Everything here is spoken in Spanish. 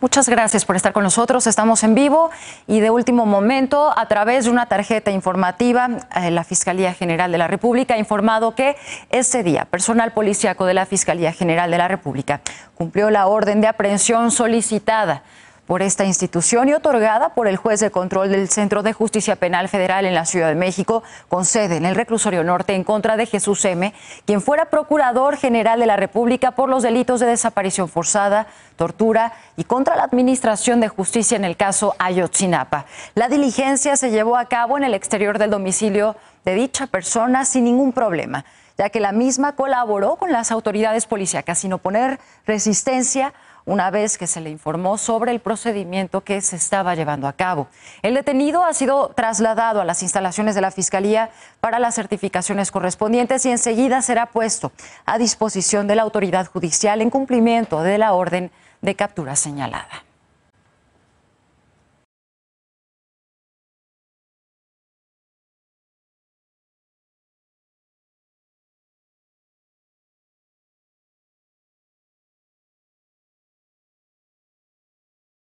Muchas gracias por estar con nosotros. Estamos en vivo y de último momento, a través de una tarjeta informativa, eh, la Fiscalía General de la República ha informado que ese día personal policíaco de la Fiscalía General de la República cumplió la orden de aprehensión solicitada por esta institución y otorgada por el juez de control del Centro de Justicia Penal Federal en la Ciudad de México, con sede en el Reclusorio Norte, en contra de Jesús M., quien fuera Procurador General de la República por los delitos de desaparición forzada, tortura y contra la Administración de Justicia en el caso Ayotzinapa. La diligencia se llevó a cabo en el exterior del domicilio de dicha persona sin ningún problema, ya que la misma colaboró con las autoridades policíacas sin oponer resistencia una vez que se le informó sobre el procedimiento que se estaba llevando a cabo. El detenido ha sido trasladado a las instalaciones de la Fiscalía para las certificaciones correspondientes y enseguida será puesto a disposición de la autoridad judicial en cumplimiento de la orden de captura señalada.